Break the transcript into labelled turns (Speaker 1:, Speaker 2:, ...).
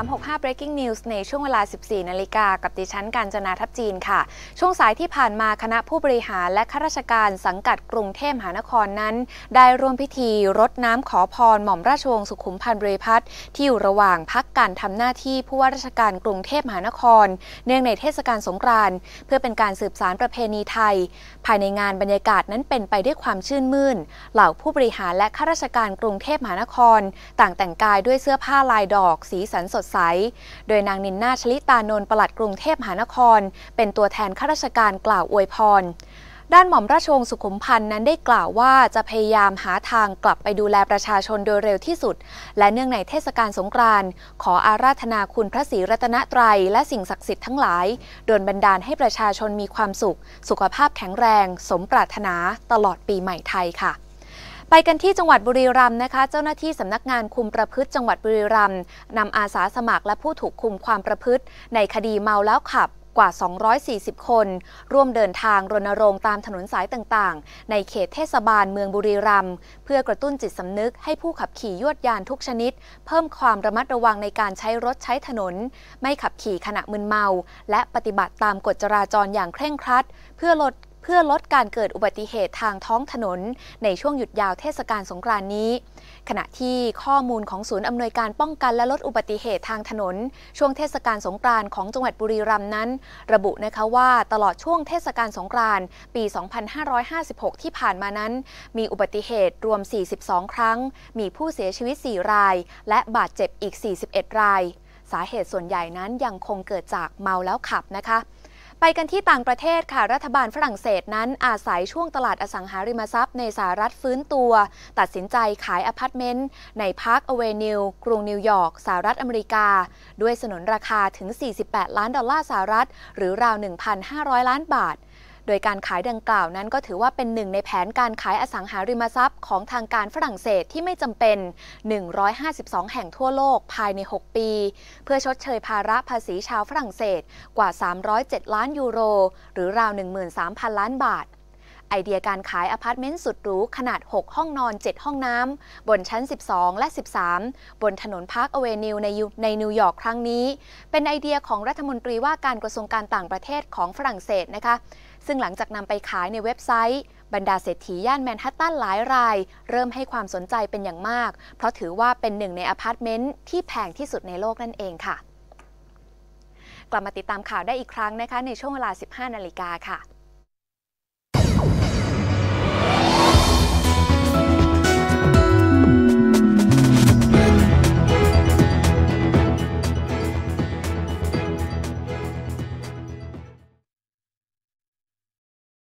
Speaker 1: 365 breaking news ในช่วงเวลา 14 นาฬิกากับดิฉันการจนาทับจีนค่ะ ช่วงสายที่ผ่านมาคณะผู้บริหารและข้าราชการสังกัดกรุงเทพมหานครนั้น ได้ร่วมพิธีรดน้ำขอพรหม่อมราชวงศ์สุขุมพันธ์บริพัตรที่อยู่ระหว่างพักการทำหน้าที่ผู้ว่าราชการกรุงเทพมหานคร เนื่องในเทศกาลสงกรานต์เพื่อเป็นการสืบสารประเพณีไทย ภายในงานบรรยากาศนั้นเป็นไปด้วยความชื่นมื่น เหล่าผู้บริหารและข้าราชการกรุงเทพมหานคร ต่างแต่งกายด้วยเสื้อผ้าลายดอก สีสันสดใสโดยนางนินนาชลิตานนท์ปลัดกรุงเทพมหานคร เป็นตัวแทนข้าราชการกล่าวอวยพร ด้านหม่อมราชวงศ์สุขุมพันธ์นั้นได้กล่าวว่าจะพยายามหาทางกลับไปดูแลประชาชนโดยเร็วที่สุด และเนื่องในเทศกาลสงกรานต์ขออาราธนาคุณพระศรีรัตนตรัยและสิ่งศักดิ์สิทธิ์ทั้งหลายดลบันดาลให้ประชาชนมีความสุข สุขภาพแข็งแรง สมปรารถนาตลอดปีใหม่ไทยค่ะไปกันที่จังหวัดบุรีรัมย์นะคะ เจ้าหน้าที่สำนักงานคุมประพฤติจังหวัดบุรีรัมย์นำอาสาสมัครและผู้ถูกคุมความประพฤติ ในคดีเมาแล้วขับกว่า 240 คนร่วมเดินทางรณรงค์ตามถนนสายต่าง ๆ ในเขตเทศบาลเมืองบุรีรัมย์เพื่อกระตุ้นจิตสำนึกให้ผู้ขับขี่ยวดยานทุกชนิด เพิ่มความระมัดระวังในการใช้รถใช้ถนน ไม่ขับขี่ขณะมึนเมา และปฏิบัติตามกฎจราจรอย่างเคร่งครัดเพื่อลดพื่อลดการเกิดอุบัติเหตุทางท้องถนน ในช่วงหยุดยาวเทศกาลสงกรานนี้ ขณะที่ข้อมูลของศูนย์อำนวยการป้องกันและลดอุบัติเหตุทางถนน ช่วงเทศกาลสงกรานของจังหวัดบุรีรัมย์นั้น ระบุนะคะว่าตลอดช่วงเทศกาลสงกรานปี 2556 ที่ผ่านมานั้น มีอุบัติเหตุรวม 42 ครั้ง มีผู้เสียชีวิต 4 ราย และบาดเจ็บอีก 41 ราย สาเหตุส่วนใหญ่นั้นยังคงเกิดจากเมาแล้วขับนะคะไปกันที่ต่างประเทศค่ะ รัฐบาลฝรั่งเศสนั้นอาศัยช่วงตลาดอสังหาริมทรัพย์ในสหรัฐฟื้นตัว ตัดสินใจขายอพาร์ตเมนต์ในพาร์คอเวนิวกรุงนิวยอร์กสหรัฐอเมริกา ด้วยสนนราคาถึง 48 ล้านดอลลาร์สหรัฐ หรือราว 1,500 ล้านบาทโดยการขายดังกล่าวนั้นก็ถือว่าเป็นหนึ่งในแผนการขายอสังหาริมทรัพย์ของทางการฝรั่งเศสที่ไม่จำเป็น 152 แห่งทั่วโลกภายใน 6 ปี เพื่อชดเชยภาระภาษีชาวฝรั่งเศสกว่า 307 ล้านยูโร หรือราว 13,000 ล้านบาท ไอเดียการขายอพาร์ตเมนต์สุดหรูขนาด 6 ห้องนอน 7 ห้องน้ำบนชั้น 12 และ 13 บนถนนพาร์คอเวนิวในในนิวยอร์กครั้งนี้ เป็นไอเดียของรัฐมนตรีว่าการกระทรวงการต่างประเทศของฝรั่งเศสนะคะซึ่งหลังจากนำไปขายในเว็บไซต์ บรรดาเศรษฐีย่านแมนฮัตตันหลายราย เริ่มให้ความสนใจเป็นอย่างมาก เพราะถือว่าเป็นหนึ่งในอพาร์ตเมนต์ที่แพงที่สุดในโลกนั่นเองค่ะ กลับมาติดตามข่าวได้อีกครั้งนะคะในช่วงเวลา 15 นาฬิกาค่ะ